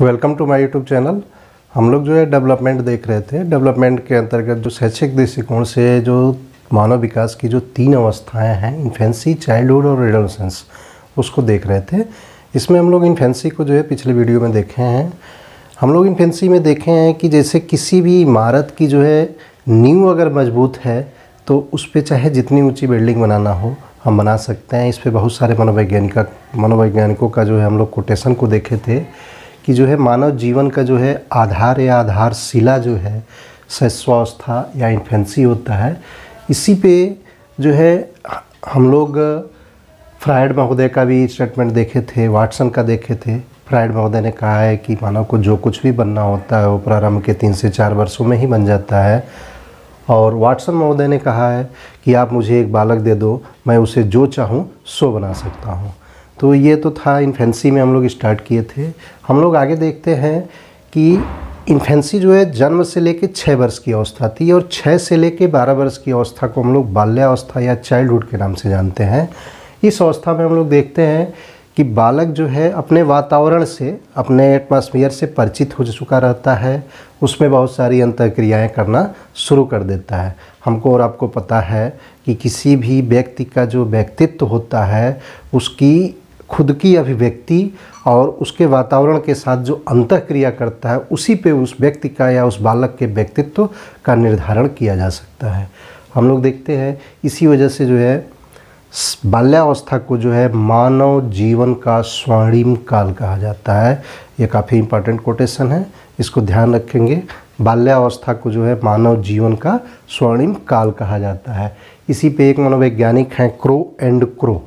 welcome to my YouTube channel हम लोग जो है डेवलपमेंट देख रहे थे डेवलपमेंट के अंतर्गत जो शैक्षिक दृष्टिकोण से जो मानव विकास की जो तीन अवस्थाएं हैं इन्फेंसी चाइल्डहुड और एडोलसेंस उसको देख रहे थे इसमें हम लोग इन्फेंसी को जो है पिछले वीडियो में देखे हैं हम लोग इन्फेंसी में देखे हैं कि जैसे किसी भी इमारत की जो है नींव अगर मजबूत है तो उस पर चाहे जितनी ऊँची बिल्डिंग बनाना हो हम बना सकते हैं इस पर बहुत सारे मनोवैज्ञानिक मनोवैज्ञानिकों का जो है हम लोग कोटेशन को देखे थे कि जो है मानव जीवन का जो है आधार या आधारशिला जो है शैशवावस्था या इन्फेंसी होता है इसी पे जो है हम लोग फ्रायड महोदय का भी स्टेटमेंट देखे थे वाटसन का देखे थे फ्रायड महोदय ने कहा है कि मानव को जो कुछ भी बनना होता है वो प्रारंभ के तीन से चार वर्षों में ही बन जाता है और वाटसन महोदय ने कहा है कि आप मुझे एक बालक दे दो मैं उसे जो चाहूँ सो बना सकता हूँ तो ये तो था इन्फेंसी में हम लोग स्टार्ट किए थे हम लोग आगे देखते हैं कि इन्फेंसी जो है जन्म से लेकर छः वर्ष की अवस्था थी और छः से लेकर बारह वर्ष की अवस्था को हम लोग बाल्यावस्था या चाइल्डहुड के नाम से जानते हैं इस अवस्था में हम लोग देखते हैं कि बालक जो है अपने वातावरण से अपने एटमॉस्फेयर से परिचित हो चुका रहता है उसमें बहुत सारी अंतर क्रियाएँ करना शुरू कर देता है हमको और आपको पता है कि किसी भी व्यक्ति का जो व्यक्तित्व होता है उसकी खुद की अभिव्यक्ति और उसके वातावरण के साथ जो अंत क्रिया करता है उसी पे उस व्यक्ति का या उस बालक के व्यक्तित्व का निर्धारण किया जा सकता है हम लोग देखते हैं इसी वजह से जो है बाल्यावस्था को जो है मानव जीवन का स्वर्णिम काल कहा जाता है ये काफ़ी इंपॉर्टेंट कोटेशन है इसको ध्यान रखेंगे बाल्यावस्था को जो है मानव जीवन का स्वर्णिम काल कहा जाता है इसी पे एक मनोवैज्ञानिक हैं क्रो एंड क्रो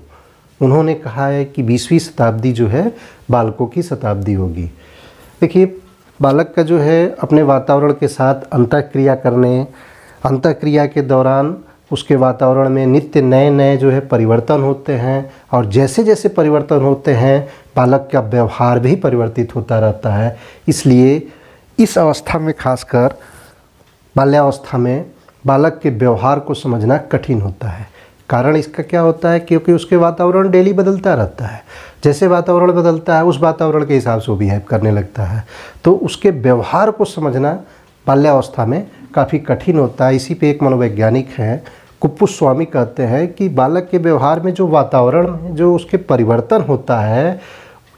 उन्होंने कहा है कि बीसवीं शताब्दी जो है बालकों की शताब्दी होगी देखिए बालक का जो है अपने वातावरण के साथ अंतक्रिया करने अंतक्रिया के दौरान उसके वातावरण में नित्य नए नए जो है परिवर्तन होते हैं और जैसे जैसे परिवर्तन होते हैं बालक का व्यवहार भी परिवर्तित होता रहता है इसलिए इस अवस्था में खासकर बाल्यावस्था में बालक के व्यवहार को समझना कठिन होता है कारण इसका क्या होता है क्योंकि उसके वातावरण डेली बदलता रहता है जैसे वातावरण बदलता है उस वातावरण के हिसाब से वो बिहेव करने लगता है तो उसके व्यवहार को समझना बाल्यावस्था में काफ़ी कठिन होता है इसी पे एक मनोवैज्ञानिक हैं कुप्पू स्वामी कहते हैं कि बालक के व्यवहार में जो वातावरण में जो उसके परिवर्तन होता है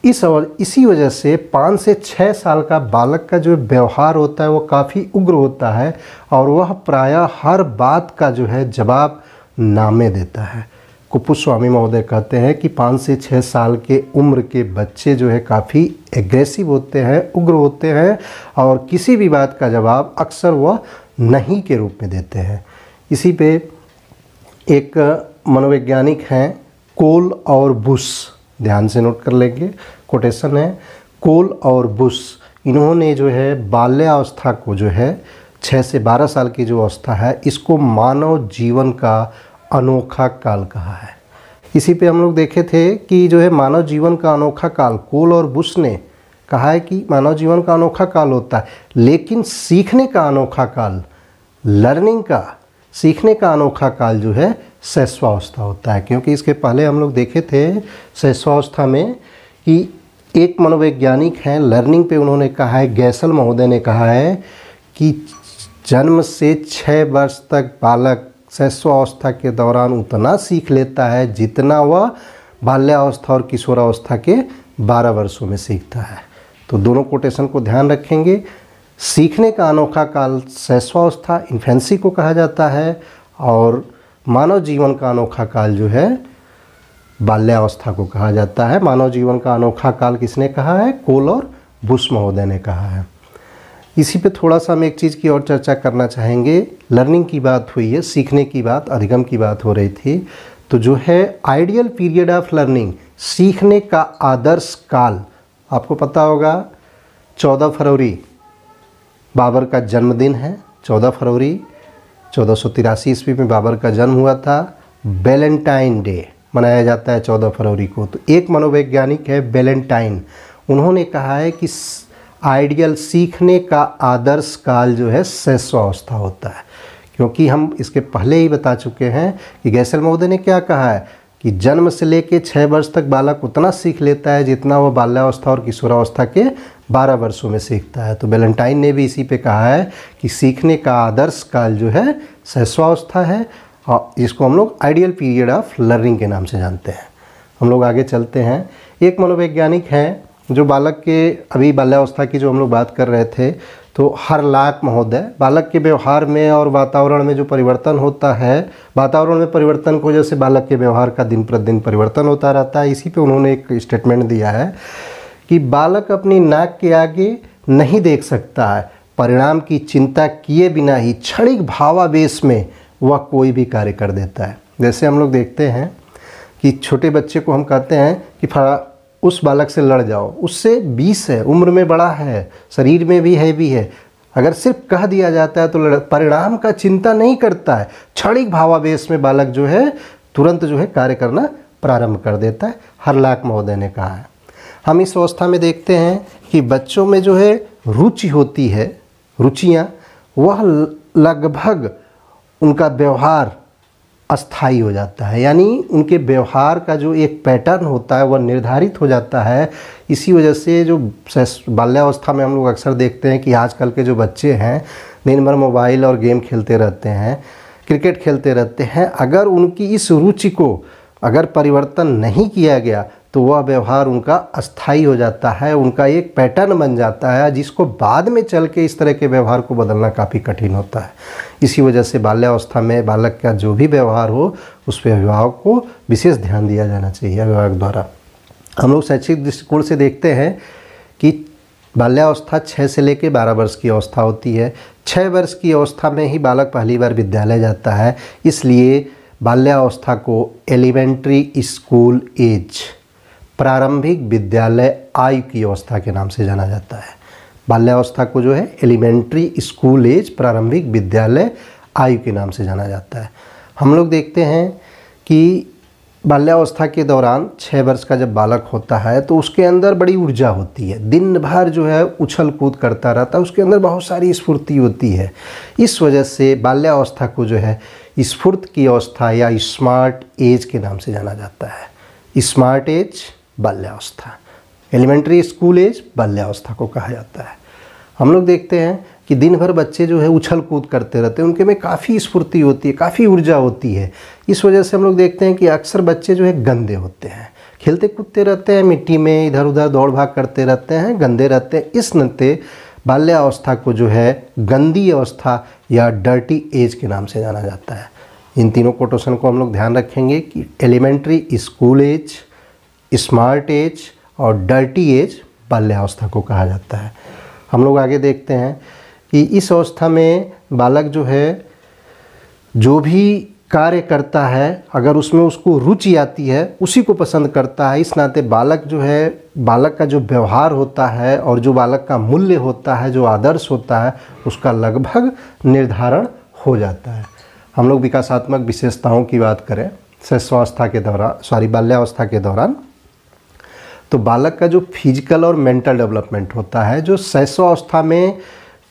इस और इसी वजह से पाँच से छः साल का बालक का जो व्यवहार होता है वो काफ़ी उग्र होता है और वह प्रायः हर बात का जो है जवाब नामे देता है कुप्पू स्वामी महोदय कहते हैं कि पाँच से छः साल के उम्र के बच्चे जो है काफ़ी एग्रेसिव होते हैं उग्र होते हैं और किसी भी बात का जवाब अक्सर वह नहीं के रूप में देते हैं इसी पे एक मनोवैज्ञानिक हैं कोल और बुश ध्यान से नोट कर लेंगे कोटेशन है कोल और बुश इन्होंने जो है बाल्यावस्था को जो है छः से बारह साल की जो अवस्था है इसको मानव जीवन का अनोखा काल कहा है इसी पे हम लोग देखे थे कि जो है मानव जीवन का अनोखा काल कोल और बुश ने कहा है कि मानव जीवन का अनोखा काल होता है लेकिन सीखने का अनोखा काल लर्निंग का सीखने का अनोखा काल जो है शैश्वावस्था होता है क्योंकि इसके पहले हम लोग देखे थे शैश्वावस्था में कि एक मनोवैज्ञानिक हैं लर्निंग पे उन्होंने कहा है गैसल महोदय ने कहा है कि जन्म से छः वर्ष तक बालक शैशवावस्था के दौरान उतना सीख लेता है जितना वह बाल्यावस्था और किशोरावस्था के बारह वर्षों में सीखता है तो दोनों कोटेशन को ध्यान रखेंगे सीखने का अनोखा काल शैशवावस्था इन्फेंसी को कहा जाता है और मानव जीवन का अनोखा काल जो है बाल्यावस्था को कहा जाता है मानव जीवन का अनोखा काल किसने कहा है कोल और बुश महोदय ने कहा है इसी पे थोड़ा सा हम एक चीज़ की और चर्चा करना चाहेंगे लर्निंग की बात हुई है सीखने की बात अधिगम की बात हो रही थी तो जो है आइडियल पीरियड ऑफ लर्निंग सीखने का आदर्श काल आपको पता होगा चौदह फरवरी बाबर का जन्मदिन है चौदह फरवरी चौदह सौ तिरासी ईस्वी में बाबर का जन्म हुआ था वेलेंटाइन डे मनाया जाता है चौदह फरवरी को तो एक मनोवैज्ञानिक है वेलेंटाइन उन्होंने कहा है कि आइडियल सीखने का आदर्श काल जो है अवस्था होता है क्योंकि हम इसके पहले ही बता चुके हैं कि गैसल महोदय ने क्या कहा है कि जन्म से लेकर छः वर्ष तक बालक उतना सीख लेता है जितना वह बाल्यावस्था और किशोरावस्था के बारह वर्षों में सीखता है तो वेलेंटाइन ने भी इसी पे कहा है कि सीखने का आदर्श काल जो है सहस्वावस्था है और इसको हम लोग आइडियल पीरियड ऑफ लर्निंग के नाम से जानते हैं हम लोग आगे चलते हैं एक मनोवैज्ञानिक हैं जो बालक के अभी बाल्यावस्था की जो हम लोग बात कर रहे थे तो हर लाख महोदय बालक के व्यवहार में और वातावरण में जो परिवर्तन होता है वातावरण में परिवर्तन को जैसे बालक के व्यवहार का दिन प्रतिदिन परिवर्तन होता रहता है इसी पे उन्होंने एक स्टेटमेंट दिया है कि बालक अपनी नाक के आगे नहीं देख सकता है परिणाम की चिंता किए बिना ही क्षणिक भावावेश में वह कोई भी कार्य कर देता है जैसे हम लोग देखते हैं कि छोटे बच्चे को हम कहते हैं कि उस बालक से लड़ जाओ उससे बीस है उम्र में बड़ा है शरीर में भी हैवी है अगर सिर्फ कह दिया जाता है तो परिणाम का चिंता नहीं करता है क्षणिक भावावेश में बालक जो है तुरंत जो है कार्य करना प्रारंभ कर देता है हरलाक महोदय ने कहा है हम इस अवस्था में देखते हैं कि बच्चों में जो है रुचि होती है रुचियाँ वह लगभग उनका व्यवहार अस्थाई हो जाता है यानी उनके व्यवहार का जो एक पैटर्न होता है वह निर्धारित हो जाता है इसी वजह से जो बाल्यावस्था में हम लोग अक्सर देखते हैं कि आजकल के जो बच्चे हैं दिन भर मोबाइल और गेम खेलते रहते हैं क्रिकेट खेलते रहते हैं अगर उनकी इस रुचि को अगर परिवर्तन नहीं किया गया तो वह व्यवहार उनका अस्थाई हो जाता है उनका एक पैटर्न बन जाता है जिसको बाद में चल के इस तरह के व्यवहार को बदलना काफ़ी कठिन होता है इसी वजह से बाल्यावस्था में बालक का जो भी व्यवहार हो उस पर अभिभावक को विशेष ध्यान दिया जाना चाहिए अभिभावक द्वारा हम लोग शैक्षिक दृष्टिकोण से देखते हैं कि बाल्यावस्था छः से लेकर बारह वर्ष की अवस्था होती है छः वर्ष की अवस्था में ही बालक पहली बार विद्यालय जाता है इसलिए बाल्यावस्था को एलिमेंट्री स्कूल एज प्रारंभिक विद्यालय आयु की अवस्था के नाम से जाना जाता है बाल्यावस्था को जो है एलिमेंट्री स्कूल एज प्रारंभिक विद्यालय आयु के नाम से जाना जाता है हम लोग देखते हैं कि बाल्यावस्था के दौरान छः वर्ष का जब बालक होता है तो उसके अंदर बड़ी ऊर्जा होती है दिन भर जो है उछल कूद करता रहता है उसके अंदर बहुत सारी स्फूर्ति होती है इस वजह से बाल्यावस्था को जो है स्फूर्त की अवस्था या स्मार्ट एज के नाम से जाना जाता है स्मार्ट एज बाल्यावस्था एलिमेंट्री स्कूल एज बाल्यावस्था को कहा जाता है हम लोग देखते हैं कि दिन भर बच्चे जो है उछल कूद करते रहते हैं उनके में काफ़ी स्फूर्ति होती है काफ़ी ऊर्जा होती है इस वजह से हम लोग देखते हैं कि अक्सर बच्चे जो है गंदे होते हैं खेलते कूदते रहते हैं मिट्टी में इधर उधर दौड़ भाग करते रहते हैं गंदे रहते हैं इस नते बाल्यावस्था को जो है गंदी अवस्था या डर्टी एज के नाम से जाना जाता है इन तीनों कोटेशन को हम लोग ध्यान रखेंगे कि elementary school age smart age और डर्टी एज बाल्यावस्था को कहा जाता है हम लोग आगे देखते हैं कि इस अवस्था में बालक जो है जो भी कार्य करता है अगर उसमें उसको रुचि आती है उसी को पसंद करता है इस नाते बालक जो है बालक का जो व्यवहार होता है और जो बालक का मूल्य होता है जो आदर्श होता है उसका लगभग निर्धारण हो जाता है हम लोग विकासात्मक विशेषताओं की बात करें शैशवावस्था के दौरान सॉरी बाल्यावस्था के दौरान तो बालक का जो फिजिकल और मेंटल डेवलपमेंट होता है जो सैसो अवस्था में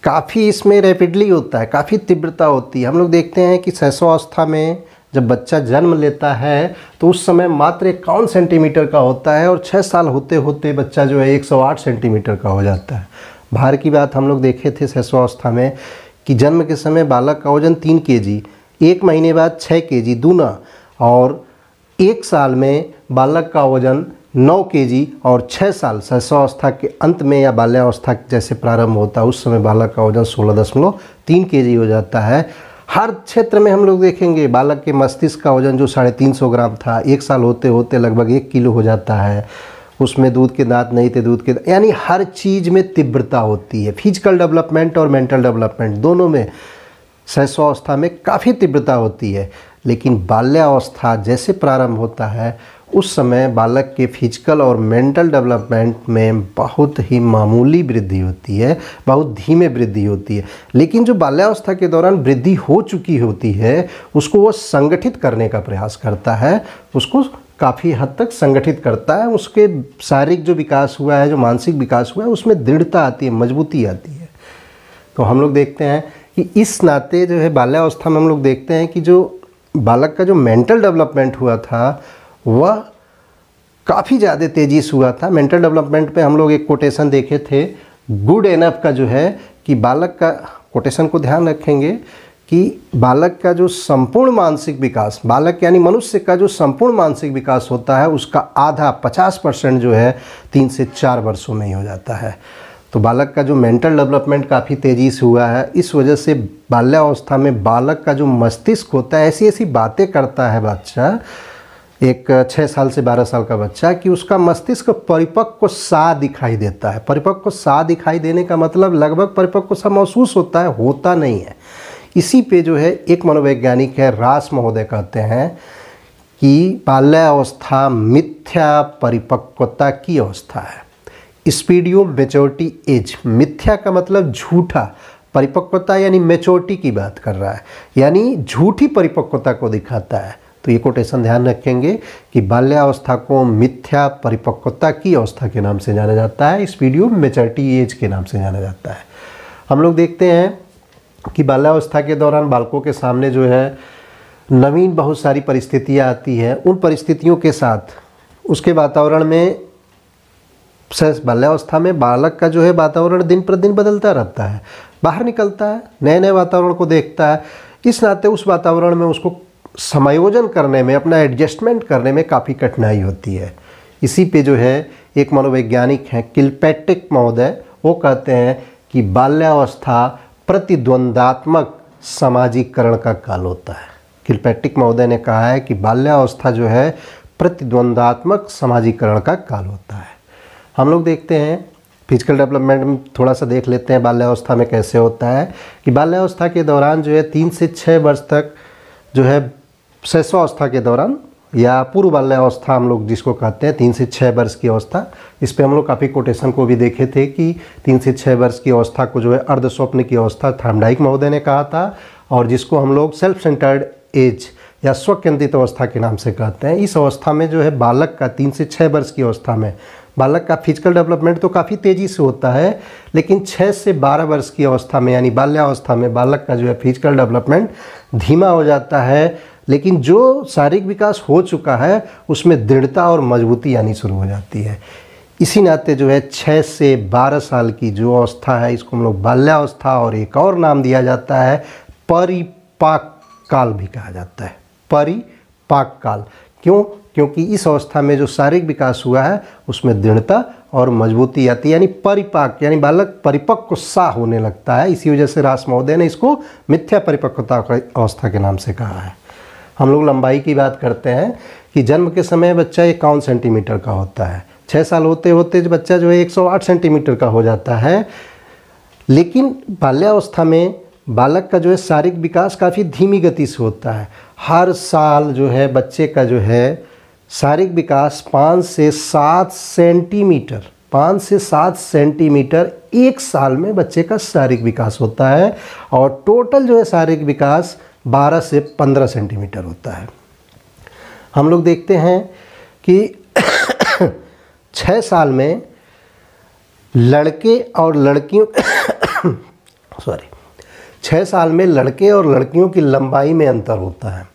काफ़ी इसमें रैपिडली होता है काफ़ी तीव्रता होती है हम लोग देखते हैं कि सैसो अवस्था में जब बच्चा जन्म लेता है तो उस समय मात्र इक्यावन सेंटीमीटर का होता है और छः साल होते होते बच्चा जो है 108 सेंटीमीटर का हो जाता है बाहर की बात हम लोग देखे थे अवस्था में कि जन्म के समय बालक का वजन तीन के जी एक महीने बाद छः के जी दूना और एक साल में बालक का वजन नौ के जी और छः साल शैशवावस्था के अंत में या बाल्यावस्था जैसे प्रारंभ होता है उस समय बालक का वजन सोलह दशमलव तीन के जी हो जाता है हर क्षेत्र में हम लोग देखेंगे बालक के मस्तिष्क का वजन जो साढ़े तीन सौ ग्राम था एक साल होते होते लगभग एक किलो हो जाता है उसमें दूध के दांत नहीं थे दूध के यानी हर चीज़ में तीव्रता होती है फिजिकल डेवलपमेंट और मेंटल डेवलपमेंट दोनों में शैशवावस्था में काफ़ी तीव्रता होती है लेकिन बाल्यावस्था जैसे प्रारंभ होता है उस समय बालक के फिजिकल और मेंटल डेवलपमेंट में बहुत ही मामूली वृद्धि होती है बहुत धीमे वृद्धि होती है लेकिन जो बाल्यावस्था के दौरान वृद्धि हो चुकी होती है उसको वो संगठित करने का प्रयास करता है उसको काफ़ी हद तक संगठित करता है उसके शारीरिक जो विकास हुआ है जो मानसिक विकास हुआ है उसमें दृढ़ता आती है मजबूती आती है तो हम लोग देखते हैं कि इस नाते जो है बाल्यावस्था में हम लोग देखते हैं कि जो बालक का जो मेंटल डेवलपमेंट हुआ था वह काफ़ी ज़्यादा तेज़ी से हुआ था मेंटल डेवलपमेंट पे हम लोग एक कोटेशन देखे थे गुड एनफ का जो है कि बालक का कोटेशन को ध्यान रखेंगे कि बालक का जो संपूर्ण मानसिक विकास बालक यानी मनुष्य का जो संपूर्ण मानसिक विकास होता है उसका आधा पचास परसेंट जो है तीन से चार वर्षों में ही हो जाता है तो बालक का जो मेंटल डेवलपमेंट काफ़ी तेज़ी से हुआ है इस वजह से बाल्यावस्था में बालक का जो मस्तिष्क होता है ऐसी ऐसी बातें करता है बच्चा एक छः साल से बारह साल का बच्चा कि उसका मस्तिष्क परिपक्व सा दिखाई देता है परिपक्व सा दिखाई देने का मतलब लगभग परिपक्व सा महसूस होता है होता नहीं है इसी पे जो है एक मनोवैज्ञानिक है रास महोदय कहते हैं कि बाल्यावस्था मिथ्या परिपक्वता की अवस्था है स्पीडियो मेच्योरिटी एज मिथ्या का मतलब झूठा परिपक्वता यानी मेचोरिटी की बात कर रहा है यानी झूठी परिपक्वता को दिखाता है तो ये कोटेशन ध्यान रखेंगे कि बाल्यावस्था को मिथ्या परिपक्वता की अवस्था के नाम से जाना जाता है इस वीडियो मेचोरिटी एज के नाम से जाना जाता है हम लोग देखते हैं कि बाल्यावस्था के दौरान बालकों के सामने जो है नवीन बहुत सारी परिस्थितियाँ आती हैं उन परिस्थितियों के साथ उसके वातावरण में बाल्यावस्था में बालक का जो है वातावरण दिन प्रतिदिन बदलता रहता है बाहर निकलता है नए नए वातावरण को देखता है इस नाते उस वातावरण में उसको समायोजन करने में अपना एडजस्टमेंट करने में काफ़ी कठिनाई होती है इसी पे जो है एक मनोवैज्ञानिक हैं किलपैटिक महोदय वो कहते हैं कि बाल्यावस्था प्रतिद्वंदात्मक सामाजिकरण का काल होता है किलपैटिक महोदय ने कहा है कि बाल्यावस्था जो है प्रतिद्वंदात्मक सामाजिकरण का काल होता है हम लोग देखते हैं फिजिकल डेवलपमेंट में थोड़ा सा देख लेते हैं बाल्यावस्था में कैसे होता है कि बाल्यावस्था के दौरान जो है तीन से छः वर्ष तक जो है शैशवावस्था के दौरान या पूर्व बाल्यावस्था हम लोग जिसको कहते हैं तीन से छः वर्ष की अवस्था इस पर हम लोग काफ़ी कोटेशन को भी देखे थे कि तीन से छः वर्ष की अवस्था को जो है अर्धस्वप्न की अवस्था थामडाइक महोदय ने कहा था और जिसको हम लोग सेल्फ सेंटर्ड एज या स्वकेंद्रित अवस्था के नाम से कहते हैं इस अवस्था में जो है बालक का तीन से छः वर्ष की अवस्था में बालक का फिजिकल डेवलपमेंट तो काफ़ी तेज़ी से होता है लेकिन छः से बारह वर्ष की अवस्था में यानी बाल्यावस्था में बालक का जो है फिजिकल डेवलपमेंट धीमा हो जाता है लेकिन जो शारीरिक विकास हो चुका है उसमें दृढ़ता और मजबूती आनी शुरू हो जाती है इसी नाते जो है छः से बारह साल की जो अवस्था है इसको हम लोग बाल्यावस्था और एक और नाम दिया जाता है परिपाक काल भी कहा जाता है परिपाक काल क्यों क्योंकि इस अवस्था में जो शारीरिक विकास हुआ है उसमें दृढ़ता और मजबूती आती है यानी परिपाक यानी बालक परिपक्व सा होने लगता है इसी वजह से रास महोदय ने इसको मिथ्या परिपक्वता अवस्था के नाम से कहा है हम लोग लंबाई की बात करते हैं कि जन्म के समय बच्चा इक्यावन सेंटीमीटर का होता है छः साल होते होते बच्चा जो है एक सेंटीमीटर का हो जाता है लेकिन बाल्यावस्था में बालक का जो है शारीरिक विकास काफ़ी धीमी गति से होता है हर साल जो है बच्चे का जो है शारीरिक विकास पाँच से सात सेंटीमीटर पाँच से सात सेंटीमीटर एक साल में बच्चे का शारीरिक विकास होता है और टोटल जो है शारीरिक विकास 12 से 15 सेंटीमीटर होता है हम लोग देखते हैं कि छः साल में लड़के और लड़कियों सॉरी छः साल में लड़के और लड़कियों की लंबाई में अंतर होता है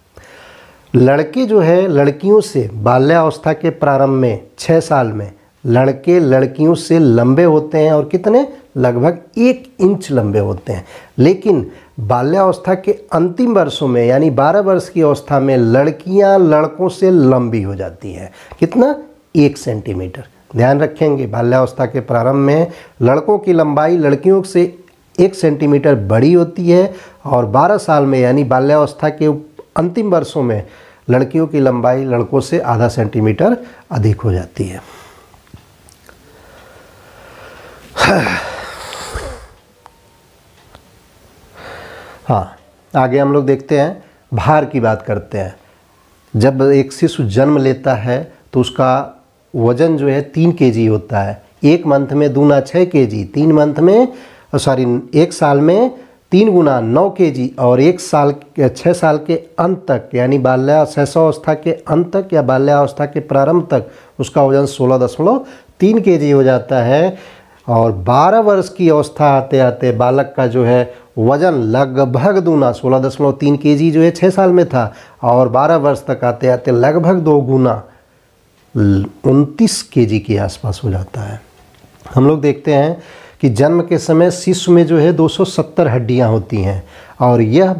लड़के जो है लड़कियों से बाल्यावस्था के प्रारंभ में छः साल में लड़के लड़कियों से लंबे होते हैं और कितने लगभग एक इंच लंबे होते हैं लेकिन बाल्यावस्था के अंतिम वर्षों में यानी 12 वर्ष की अवस्था में लड़कियां लड़कों से लंबी हो जाती हैं कितना एक सेंटीमीटर ध्यान रखेंगे बाल्यावस्था के प्रारंभ में लड़कों की लंबाई लड़कियों से एक सेंटीमीटर बड़ी होती है और 12 साल में यानी बाल्यावस्था के अंतिम वर्षों में लड़कियों की लंबाई लड़कों से आधा सेंटीमीटर अधिक हो जाती है हाँ आगे हम लोग देखते हैं भार की बात करते हैं जब एक शिशु जन्म लेता है तो उसका वज़न जो है तीन के होता है एक मंथ में दूना छः के जी तीन मंथ में सॉरी एक साल में तीन गुना नौ के जी और एक साल छः साल के अंत तक यानी बाल्या शैशवावस्था के अंत तक या बाल्यावस्था के प्रारंभ तक उसका वजन सोलह दशमलव तीन के जी हो जाता है और 12 वर्ष की अवस्था आते आते बालक का जो है वज़न लगभग दूना सोलह दशमलव तीन के जी जो है छः साल में था और 12 वर्ष तक आते आते लगभग दो गुना उनतीस के जी के आसपास हो जाता है हम लोग देखते हैं कि जन्म के समय शिशु में जो है 270 हड्डियां होती हैं और यह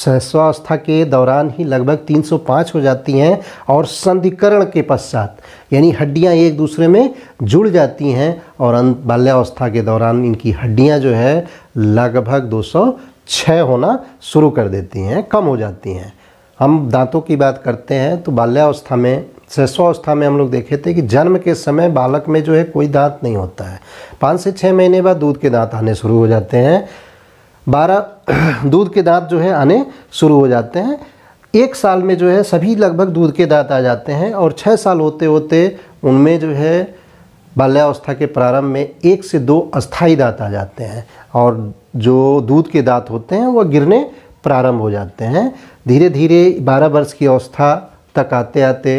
सहस्वावस्था के दौरान ही लगभग 305 हो जाती हैं और संधिकरण के पश्चात यानी हड्डियां एक दूसरे में जुड़ जाती हैं और अंत बाल्यावस्था के दौरान इनकी हड्डियां जो है लगभग 206 होना शुरू कर देती हैं कम हो जाती हैं हम दांतों की बात करते हैं तो बाल्यावस्था में सहस्वावस्था में हम लोग देखे थे कि जन्म के समय बालक में जो है कोई दांत नहीं होता है पाँच से छः महीने बाद दूध के दांत आने शुरू हो जाते हैं बारह दूध के दांत जो है आने शुरू हो जाते हैं एक साल में जो है सभी लगभग दूध के दांत आ जाते हैं और छः साल होते होते उनमें जो है बाल्यावस्था के प्रारंभ में एक से दो अस्थाई दांत आ जाते हैं और जो दूध के दांत होते हैं वह गिरने प्रारंभ हो जाते हैं धीरे धीरे बारह वर्ष की अवस्था तक आते आते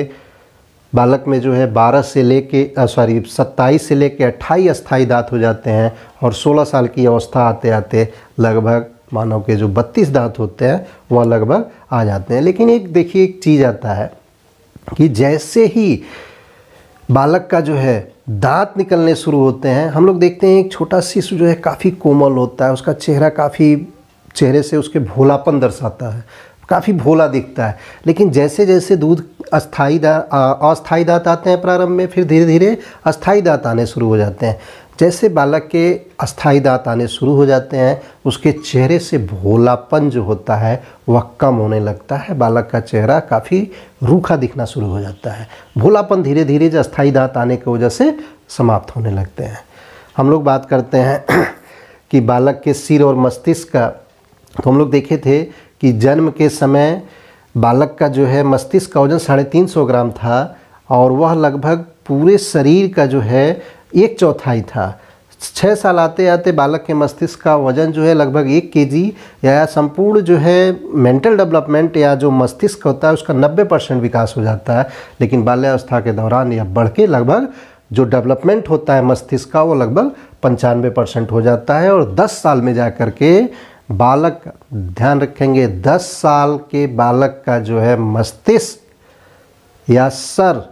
बालक में जो है 12 से लेके सॉरी 27 से लेके अट्ठाईस अस्थाई दांत हो जाते हैं और 16 साल की अवस्था आते आते लगभग मानव के जो 32 दांत होते हैं वह लगभग आ जाते हैं लेकिन एक देखिए एक चीज़ आता है कि जैसे ही बालक का जो है दांत निकलने शुरू होते हैं हम लोग देखते हैं एक छोटा शिशु जो है काफ़ी कोमल होता है उसका चेहरा काफ़ी चेहरे से उसके भोलापन दर्शाता है काफ़ी भोला दिखता है लेकिन जैसे जैसे दूध अस्थाई दा अस्थाई दांत आते हैं प्रारंभ में फिर धीरे धीरे अस्थाई दांत आने शुरू हो जाते हैं जैसे बालक के अस्थाई दांत आने शुरू हो जाते हैं उसके चेहरे से भोलापन जो होता है वह कम होने लगता है बालक का चेहरा काफ़ी रूखा दिखना शुरू हो जाता है भोलापन धीरे धीरे जो अस्थाई दांत आने की वजह से समाप्त होने लगते हैं हम लोग बात करते हैं कि बालक के सिर और मस्तिष्क का तो हम लोग देखे थे कि जन्म के समय बालक का जो है मस्तिष्क का वजन साढ़े तीन सौ ग्राम था और वह लगभग पूरे शरीर का जो है एक चौथाई था छः साल आते आते बालक के मस्तिष्क का वजन जो है लगभग एक के जी या संपूर्ण जो है मेंटल डेवलपमेंट या जो मस्तिष्क होता है उसका नब्बे परसेंट विकास हो जाता है लेकिन बाल्यावस्था के दौरान यह बढ़ के लगभग जो डेवलपमेंट होता है मस्तिष्क का वो लगभग पंचानवे परसेंट हो जाता है और दस साल में जा कर के बालक ध्यान रखेंगे दस साल के बालक का जो है मस्तिष्क या सर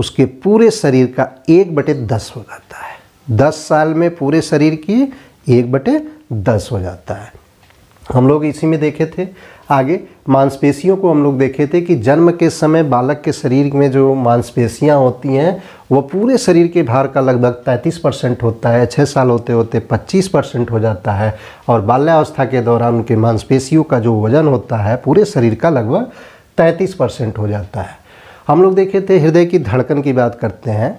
उसके पूरे शरीर का एक बटे दस हो जाता है दस साल में पूरे शरीर की एक बटे दस हो जाता है हम लोग इसी में देखे थे आगे मांसपेशियों को हम लोग देखे थे कि जन्म के समय बालक के शरीर में जो मांसपेशियाँ होती हैं वो पूरे शरीर के भार का लगभग 35 परसेंट होता है छः साल होते होते 25 परसेंट हो जाता है और बाल्यावस्था के दौरान उनके मांसपेशियों का जो वजन होता है पूरे शरीर का लगभग 33 परसेंट हो जाता है हम लोग देखे थे हृदय की धड़कन की बात करते हैं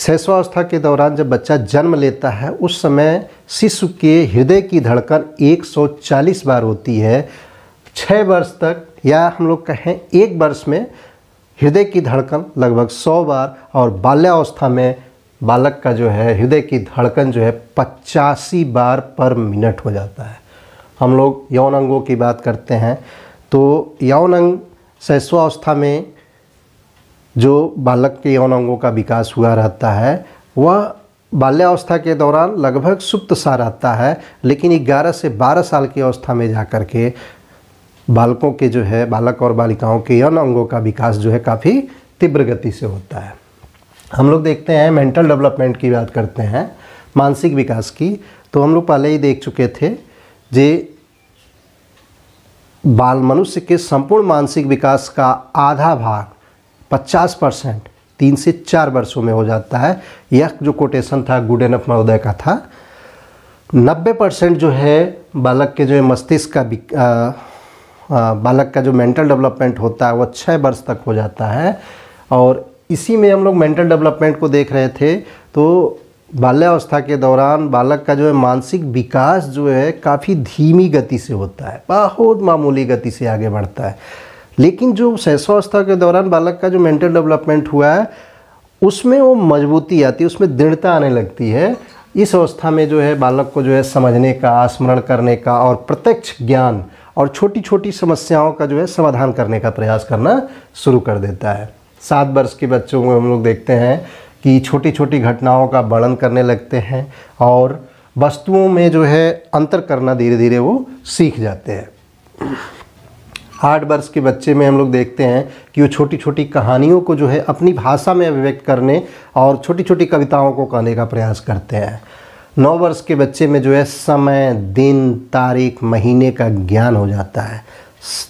शैशवावस्था के दौरान जब बच्चा जन्म लेता है उस समय शिशु के हृदय की धड़कन 140 बार होती है छः वर्ष तक या हम लोग कहें एक वर्ष में हृदय की धड़कन लगभग सौ बार और बाल्यावस्था में बालक का जो है हृदय की धड़कन जो है पचासी बार पर मिनट हो जाता है हम लोग यौन अंगों की बात करते हैं तो यौन अंग शैशवावस्था में जो बालक के यौन अंगों का विकास हुआ रहता है वह बाल्यावस्था के दौरान लगभग सुप्त सा रहता है लेकिन 11 से 12 साल की अवस्था में जा कर के बालकों के जो है बालक और बालिकाओं के यौन अंगों का विकास जो है काफ़ी तीव्र गति से होता है हम लोग देखते हैं मेंटल डेवलपमेंट की बात करते हैं मानसिक विकास की तो हम लोग पहले ही देख चुके थे जे बाल मनुष्य के संपूर्ण मानसिक विकास का आधा भाग 50 परसेंट तीन से चार वर्षों में हो जाता है यह जो कोटेशन था गुड एनफ महोदय का था 90 परसेंट जो है बालक के जो है मस्तिष्क का बालक का जो मेंटल डेवलपमेंट होता है वो छः वर्ष तक हो जाता है और इसी में हम लोग मेंटल डेवलपमेंट को देख रहे थे तो बाल्यावस्था के दौरान बालक का जो है मानसिक विकास जो है काफ़ी धीमी गति से होता है बहुत मामूली गति से आगे बढ़ता है लेकिन जो शैशवावस्था के दौरान बालक का जो मेंटल डेवलपमेंट हुआ है उसमें वो मजबूती आती है उसमें दृढ़ता आने लगती है इस अवस्था में जो है बालक को जो है समझने का स्मरण करने का और प्रत्यक्ष ज्ञान और छोटी छोटी समस्याओं का जो है समाधान करने का प्रयास करना शुरू कर देता है सात वर्ष के बच्चों में हम लोग देखते हैं कि छोटी छोटी घटनाओं का वर्णन करने लगते हैं और वस्तुओं में जो है अंतर करना धीरे धीरे वो सीख जाते हैं आठ वर्ष के बच्चे में हम लोग देखते हैं कि वो छोटी छोटी कहानियों को जो है अपनी भाषा में अभिव्यक्त करने और छोटी छोटी कविताओं को कहने का प्रयास करते हैं नौ वर्ष के बच्चे में जो है समय दिन तारीख महीने का ज्ञान हो जाता है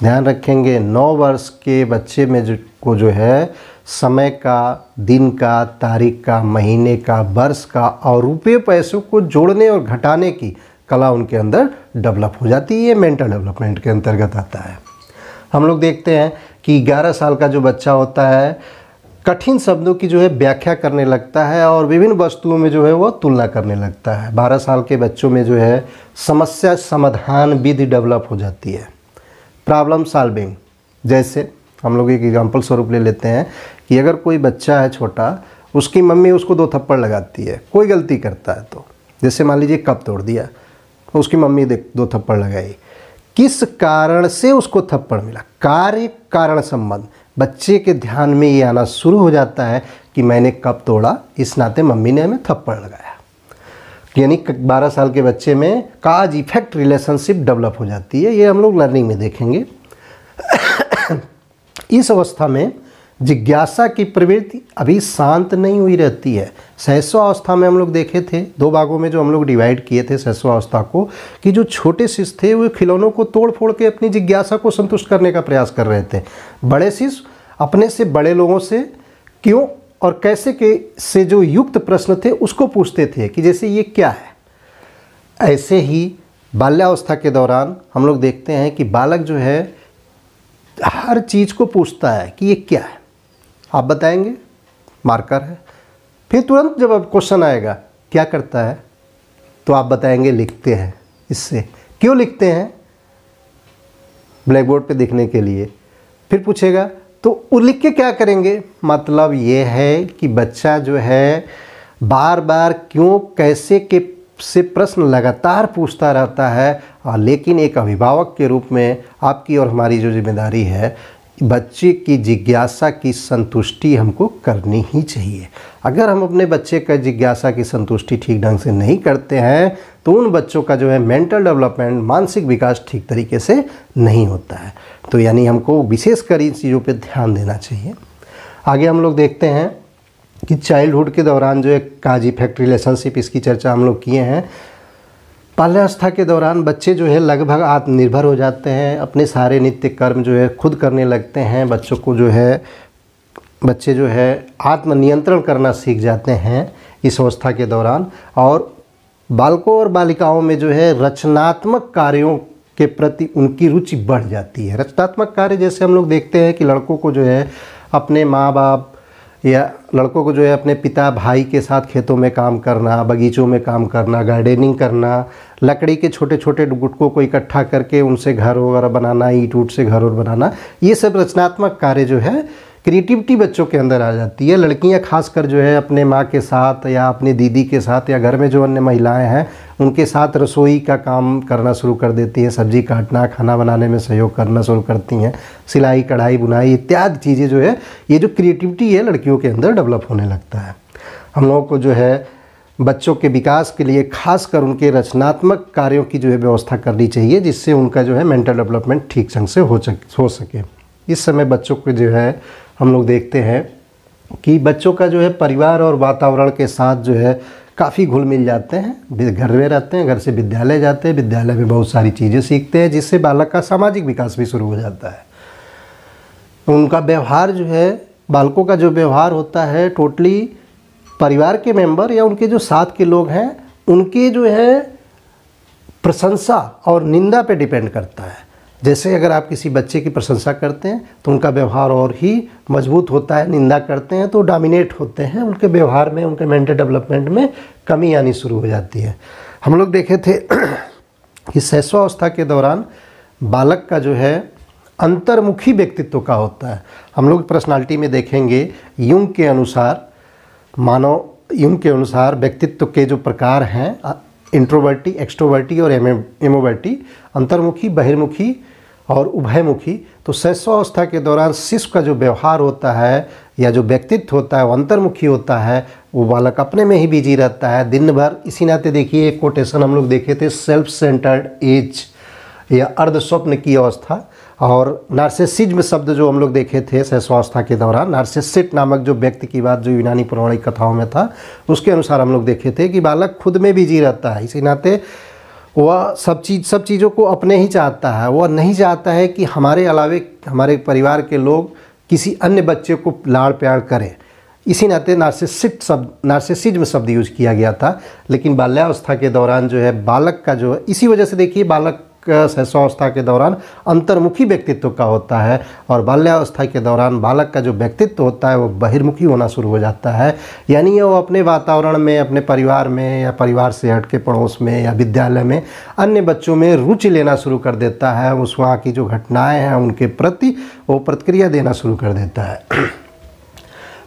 ध्यान रखेंगे नौ वर्ष के बच्चे में जो को जो है समय का दिन का तारीख का महीने का वर्ष का और रुपये पैसों को जोड़ने और घटाने की कला उनके अंदर डेवलप हो जाती है ये मेंटल डेवलपमेंट के अंतर्गत आता है हम लोग देखते हैं कि 11 साल का जो बच्चा होता है कठिन शब्दों की जो है व्याख्या करने लगता है और विभिन्न वस्तुओं में जो है वह तुलना करने लगता है बारह साल के बच्चों में जो है समस्या समाधान विधि डेवलप हो जाती है प्रॉब्लम सॉल्विंग जैसे हम लोग एक एग्जाम्पल स्वरूप ले लेते हैं कि अगर कोई बच्चा है छोटा उसकी मम्मी उसको दो थप्पड़ लगाती है कोई गलती करता है तो जैसे मान लीजिए कप तोड़ दिया तो उसकी मम्मी देख दो थप्पड़ लगाई किस कारण से उसको थप्पड़ मिला कार्य कारण संबंध बच्चे के ध्यान में ये आना शुरू हो जाता है कि मैंने कब तोड़ा इस नाते मम्मी ने हमें थप्पड़ लगाया यानी 12 साल के बच्चे में काज इफेक्ट रिलेशनशिप डेवलप हो जाती है ये हम लोग लर्निंग में देखेंगे इस अवस्था में जिज्ञासा की प्रवृत्ति अभी शांत नहीं हुई रहती है सहस्वावस्था में हम लोग देखे थे दो भागों में जो हम लोग डिवाइड किए थे सहस्वावस्था को कि जो छोटे शिष्य थे वे खिलौनों को तोड़ फोड़ के अपनी जिज्ञासा को संतुष्ट करने का प्रयास कर रहे थे बड़े शिष्य अपने से बड़े लोगों से क्यों और कैसे के से जो युक्त प्रश्न थे उसको पूछते थे कि जैसे ये क्या है ऐसे ही बाल्यावस्था के दौरान हम लोग देखते हैं कि बालक जो है हर चीज़ को पूछता है कि ये क्या है आप बताएंगे मार्कर है फिर तुरंत जब अब क्वेश्चन आएगा क्या करता है तो आप बताएंगे लिखते हैं इससे क्यों लिखते हैं ब्लैक बोर्ड पर देखने के लिए फिर पूछेगा तो लिख के क्या करेंगे मतलब ये है कि बच्चा जो है बार बार क्यों कैसे के से प्रश्न लगातार पूछता रहता है लेकिन एक अभिभावक के रूप में आपकी और हमारी जो जिम्मेदारी है बच्चे की जिज्ञासा की संतुष्टि हमको करनी ही चाहिए अगर हम अपने बच्चे का जिज्ञासा की संतुष्टि ठीक ढंग से नहीं करते हैं तो उन बच्चों का जो है मेंटल डेवलपमेंट मानसिक विकास ठीक तरीके से नहीं होता है तो यानी हमको विशेषकर इन चीज़ों पर ध्यान देना चाहिए आगे हम लोग देखते हैं कि चाइल्डहुड के दौरान जो है काज इफेक्ट रिलेशनशिप इसकी चर्चा हम लोग किए हैं बाल्यावस्था के दौरान बच्चे जो है लगभग आत्मनिर्भर हो जाते हैं अपने सारे नित्य कर्म जो है खुद करने लगते हैं बच्चों को जो है बच्चे जो है आत्मनियंत्रण करना सीख जाते हैं इस अवस्था के दौरान और बालकों और बालिकाओं में जो है रचनात्मक कार्यों के प्रति उनकी रुचि बढ़ जाती है रचनात्मक कार्य जैसे हम लोग देखते हैं कि लड़कों को जो है अपने माँ बाप या लड़कों को जो है अपने पिता भाई के साथ खेतों में काम करना बगीचों में काम करना गार्डनिंग करना लकड़ी के छोटे छोटे गुटकों को इकट्ठा करके उनसे घर वगैरह बनाना ईट ऊट से घर और बनाना ये सब रचनात्मक कार्य जो है क्रिएटिविटी बच्चों के अंदर आ जाती है लड़कियां खासकर जो है अपने माँ के साथ या अपनी दीदी के साथ या घर में जो अन्य महिलाएं हैं उनके साथ रसोई का काम करना शुरू कर देती हैं सब्जी काटना खाना बनाने में सहयोग करना शुरू करती हैं सिलाई कढ़ाई बुनाई इत्यादि चीज़ें जो है ये जो क्रिएटिविटी है लड़कियों के अंदर डेवलप होने लगता है हम लोगों को जो है बच्चों के विकास के लिए खासकर उनके रचनात्मक कार्यों की जो है व्यवस्था करनी चाहिए जिससे उनका जो है मेंटल डेवलपमेंट ठीक ढंग से हो सके हो सके इस समय बच्चों को जो है हम लोग देखते हैं कि बच्चों का जो है परिवार और वातावरण के साथ जो है काफ़ी घुल मिल जाते हैं घर में रहते हैं घर से विद्यालय जाते हैं विद्यालय में बहुत सारी चीज़ें सीखते हैं जिससे बालक का सामाजिक विकास भी शुरू हो जाता है उनका व्यवहार जो है बालकों का जो व्यवहार होता है टोटली परिवार के मेंबर या उनके जो साथ के लोग हैं उनके जो है प्रशंसा और निंदा पे डिपेंड करता है जैसे अगर आप किसी बच्चे की प्रशंसा करते हैं तो उनका व्यवहार और ही मजबूत होता है निंदा करते हैं तो डोमिनेट होते हैं उनके व्यवहार में उनके मेंटल डेवलपमेंट में कमी आनी शुरू हो जाती है हम लोग देखे थे कि शैशवावस्था के दौरान बालक का जो है अंतर्मुखी व्यक्तित्व का होता है हम लोग पर्सनालिटी में देखेंगे युग के अनुसार मानव युग के अनुसार व्यक्तित्व के जो प्रकार हैं इंट्रोवर्टी एक्सट्रोवर्टी और एमोवर्टी अंतर्मुखी बहिर्मुखी और उभयमुखी तो शैशवावस्था के दौरान शिशु का जो व्यवहार होता है या जो व्यक्तित्व होता है वो अंतर्मुखी होता है वो बालक अपने में ही बिजी रहता है दिन भर इसी नाते देखिए एक कोटेशन हम लोग देखे थे सेल्फ सेंटर्ड एज या अर्ध स्वप्न की अवस्था और नार्सिसिज्म शब्द जो हम लोग देखे थे शैशवावस्था के दौरान नार्सिसिट नामक जो व्यक्ति की बात जो यूनानी पौराणिक कथाओं में था उसके अनुसार हम लोग देखे थे कि बालक खुद में बिजी रहता है इसी नाते वह सब चीज़ सब चीज़ों को अपने ही चाहता है वह नहीं चाहता है कि हमारे अलावे हमारे परिवार के लोग किसी अन्य बच्चे को लाड़ प्यार करें इसी नाते नार्सिसिट शब्द नार्सिसिज्म शब्द यूज किया गया था लेकिन बाल्यावस्था के दौरान जो है बालक का जो है इसी वजह से देखिए बालक शैशवावस्था के दौरान अंतर्मुखी व्यक्तित्व का होता है और बाल्यावस्था के दौरान बालक का जो व्यक्तित्व होता है वो बहिर्मुखी होना शुरू हो जाता है यानी वो अपने वातावरण में अपने परिवार में या परिवार से हट के पड़ोस में या विद्यालय में अन्य बच्चों में रुचि लेना शुरू कर देता है उस वहाँ की जो घटनाएँ हैं उनके प्रति वो प्रतिक्रिया देना शुरू कर देता है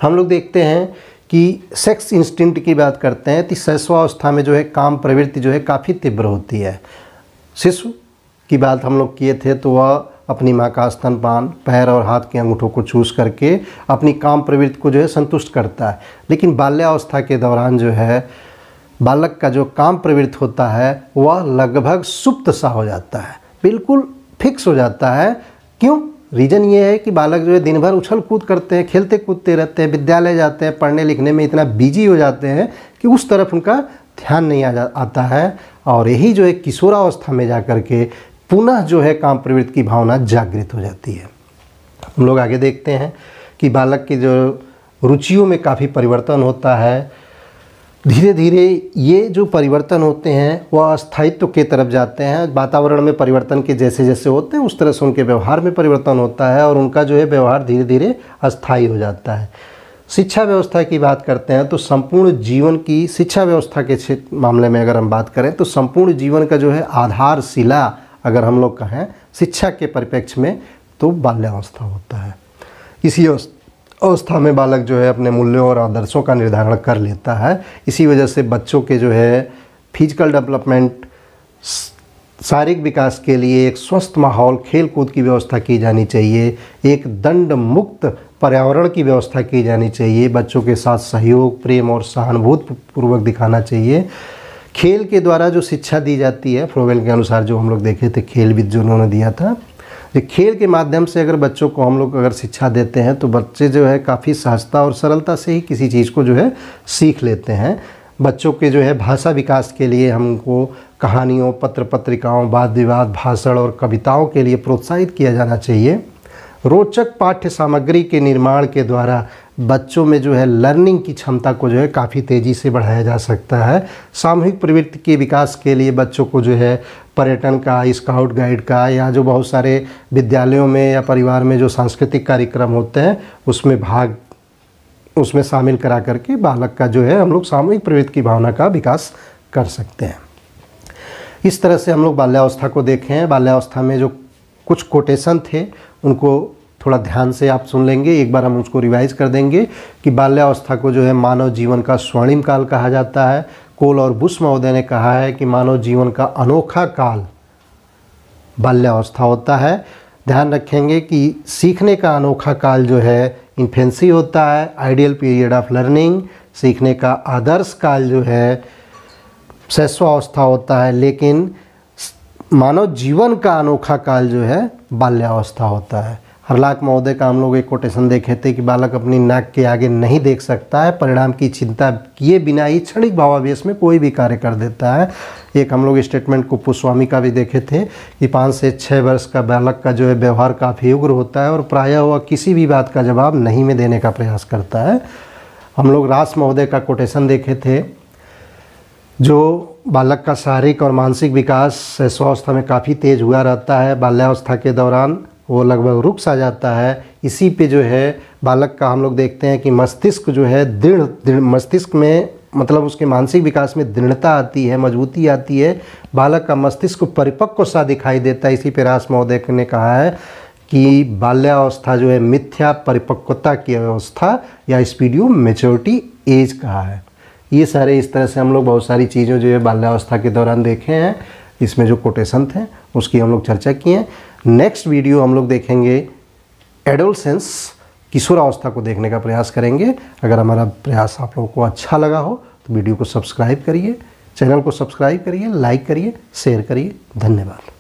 हम लोग देखते हैं कि सेक्स इंस्टिंक्ट की बात करते हैं तो शैशवावस्था में जो है काम प्रवृत्ति जो है काफ़ी तीव्र होती है शिशु की बात हम लोग किए थे तो वह अपनी माँ का स्तनपान पैर और हाथ के अंगूठों को चूस करके अपनी काम प्रवृत्ति को जो है संतुष्ट करता है लेकिन बाल्यावस्था के दौरान जो है बालक का जो काम प्रवृत्त होता है वह लगभग सुप्त सा हो जाता है बिल्कुल फिक्स हो जाता है क्यों रीज़न ये है कि बालक जो है दिन भर उछल कूद करते हैं खेलते कूदते रहते हैं विद्यालय जाते हैं पढ़ने लिखने में इतना बिजी हो जाते हैं कि उस तरफ उनका ध्यान नहीं आ जा आता है और यही जो है किशोरावस्था में जा कर के पुनः जो है काम प्रवृत्ति की भावना जागृत हो जाती है हम लोग आगे देखते हैं कि बालक की जो रुचियों में काफ़ी परिवर्तन होता है धीरे धीरे ये जो परिवर्तन होते हैं वह अस्थायित्व के तरफ जाते हैं वातावरण में परिवर्तन के जैसे जैसे होते हैं उस तरह से उनके व्यवहार में परिवर्तन होता है और उनका जो है व्यवहार धीरे धीरे अस्थायी हो जाता है शिक्षा व्यवस्था की बात करते हैं तो संपूर्ण जीवन की शिक्षा व्यवस्था के मामले में अगर हम बात करें तो संपूर्ण जीवन का जो है आधारशिला अगर हम लोग कहें शिक्षा के परिप्रेक्ष्य में तो बाल्यावस्था होता है इसी अवस्था में बालक जो है अपने मूल्यों और आदर्शों का निर्धारण कर लेता है इसी वजह से बच्चों के जो है फिजिकल डेवलपमेंट शारीरिक विकास के लिए एक स्वस्थ माहौल खेल कूद की व्यवस्था की जानी चाहिए एक दंड मुक्त पर्यावरण की व्यवस्था की जानी चाहिए बच्चों के साथ सहयोग प्रेम और सहानुभूत पूर्वक दिखाना चाहिए खेल के द्वारा जो शिक्षा दी जाती है फ्रोवेल के अनुसार जो हम लोग देखे थे खेल भी जो उन्होंने दिया था ये खेल के माध्यम से अगर बच्चों को हम लोग अगर शिक्षा देते हैं तो बच्चे जो है काफ़ी सहजता और सरलता से ही किसी चीज़ को जो है सीख लेते हैं बच्चों के जो है भाषा विकास के लिए हमको कहानियों पत्र पत्रिकाओं वाद विवाद भाषण और कविताओं के लिए प्रोत्साहित किया जाना चाहिए रोचक पाठ्य सामग्री के निर्माण के द्वारा बच्चों में जो है लर्निंग की क्षमता को जो है काफ़ी तेज़ी से बढ़ाया जा सकता है सामूहिक प्रवृत्ति के विकास के लिए बच्चों को जो है पर्यटन का स्काउट गाइड का या जो बहुत सारे विद्यालयों में या परिवार में जो सांस्कृतिक कार्यक्रम होते हैं उसमें भाग उसमें शामिल करा करके बालक का जो है हम लोग सामूहिक प्रवृत्ति की भावना का विकास कर सकते हैं इस तरह से हम लोग बाल्यावस्था को देखें बाल्यावस्था में जो कुछ कोटेशन थे उनको थोड़ा ध्यान से आप सुन लेंगे एक बार हम उसको रिवाइज कर देंगे कि बाल्यावस्था को जो है मानव जीवन का स्वर्णिम काल कहा जाता है कोल और बुश महोदय ने कहा है कि मानव जीवन का अनोखा काल बाल्यावस्था होता है ध्यान रखेंगे कि सीखने का अनोखा काल जो है इन्फेंसी होता है आइडियल पीरियड ऑफ लर्निंग सीखने का आदर्श काल जो है शैशवावस्था होता है लेकिन मानव जीवन का अनोखा काल जो है बाल्यावस्था होता है हरलाक महोदय का हम लोग एक कोटेशन देखे थे कि बालक अपनी नाक के आगे नहीं देख सकता है परिणाम की चिंता किए बिना ही क्षणिक भावावेश में कोई भी कार्य कर देता है एक हम लोग स्टेटमेंट कुप्पू का भी देखे थे कि पाँच से छः वर्ष का बालक का जो है व्यवहार काफ़ी उग्र होता है और प्रायः वह किसी भी बात का जवाब नहीं में देने का प्रयास करता है हम लोग रास महोदय का कोटेशन देखे थे जो बालक का शारीरिक और मानसिक विकास स्वास्थ्य में काफ़ी तेज़ हुआ रहता है बाल्यावस्था के दौरान वो लगभग रुक सा जाता है इसी पे जो है बालक का हम लोग देखते हैं कि मस्तिष्क जो है दृढ़ दृढ़ मस्तिष्क में मतलब उसके मानसिक विकास में दृढ़ता आती है मजबूती आती है बालक का मस्तिष्क परिपक्व सा दिखाई देता है इसी पे रास महोदय ने कहा है कि बाल्यावस्था जो है मिथ्या परिपक्वता की अवस्था या स्पीडियो मेच्योरिटी एज कहा है ये सारे इस तरह से हम लोग बहुत सारी चीज़ें जो है बाल्यावस्था के दौरान देखे हैं इसमें जो कोटेशन थे उसकी हम लोग चर्चा किए हैं नेक्स्ट वीडियो हम लोग देखेंगे एडोलसेंस किशोरावस्था को देखने का प्रयास करेंगे अगर हमारा प्रयास आप लोगों को अच्छा लगा हो तो वीडियो को सब्सक्राइब करिए चैनल को सब्सक्राइब करिए लाइक करिए शेयर करिए धन्यवाद